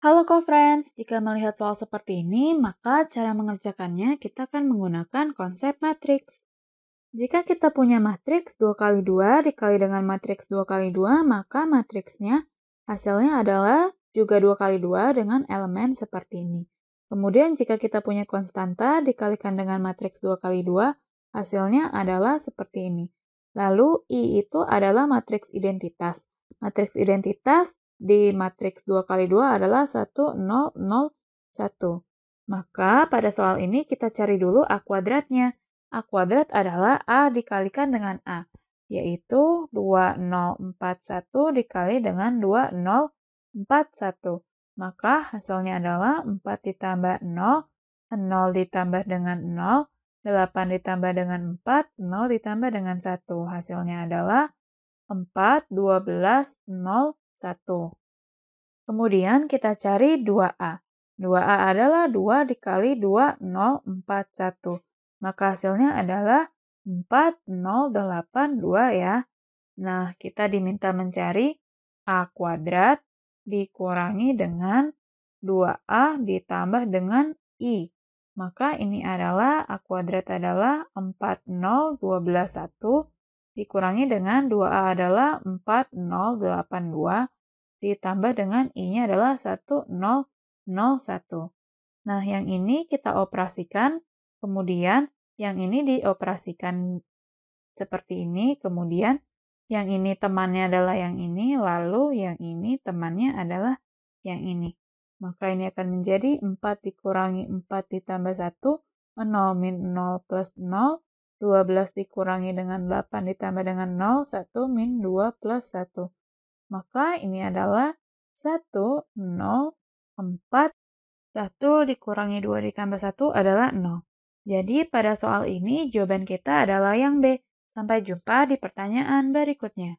Halo co-friends, jika melihat soal seperti ini, maka cara mengerjakannya kita akan menggunakan konsep matriks. Jika kita punya matriks 2 kali 2 dikali dengan matriks 2 kali 2 maka matriksnya hasilnya adalah juga 2 kali 2 dengan elemen seperti ini. Kemudian jika kita punya konstanta dikalikan dengan matriks 2 kali 2 hasilnya adalah seperti ini. Lalu I itu adalah matriks identitas. Matriks identitas di matriks 2 kali 2 adalah 1, 0, 0, 1. Maka pada soal ini kita cari dulu A kuadratnya. A kuadrat adalah A dikalikan dengan A, yaitu 2, 0, 4, 1 dikali dengan 2, 0, 4, 1. Maka hasilnya adalah 4 ditambah 0, 0 ditambah dengan 0, 8 ditambah dengan 4, 0 ditambah dengan 1. Hasilnya adalah 4, 12, 0, 1. Kemudian kita cari 2A. 2A adalah 2 dikali 2, 0, 4, 1. Maka hasilnya adalah 4, 0, 8, 2 ya. Nah, kita diminta mencari A kuadrat dikurangi dengan 2A ditambah dengan I. Maka ini adalah A kuadrat adalah 4, 0, 12, 1 dikurangi dengan 2A adalah 4, 0, 8, 2 ditambah dengan i-nya adalah 1001. Nah, yang ini kita operasikan, kemudian yang ini dioperasikan seperti ini, kemudian yang ini temannya adalah yang ini, lalu yang ini temannya adalah yang ini. Maka ini akan menjadi 4 dikurangi 4 ditambah 1, 0 min 0 plus 0, 12 dikurangi dengan 8 ditambah dengan 0, 1 min 2 plus 1. Maka ini adalah 1, 0, 4, 1 dikurangi 2 ditambah 1 adalah 0. Jadi pada soal ini jawaban kita adalah yang B. Sampai jumpa di pertanyaan berikutnya.